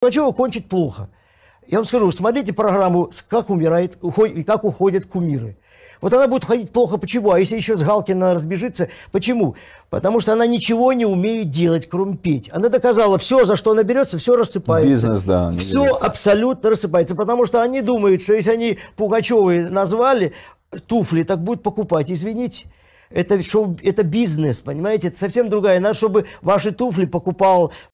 Пугачева кончит плохо. Я вам скажу, смотрите программу «Как умирает, уходит, как уходят кумиры». Вот она будет ходить плохо. Почему? А если еще с Галкина разбежится? Почему? Потому что она ничего не умеет делать, кроме петь. Она доказала, все, за что она берется, все рассыпается. Бизнес, да. Все бизнес. абсолютно рассыпается. Потому что они думают, что если они Пугачевы назвали туфли, так будут покупать. Извините. Это, шоу, это бизнес, понимаете? Это совсем другая. Надо, чтобы ваши туфли покупал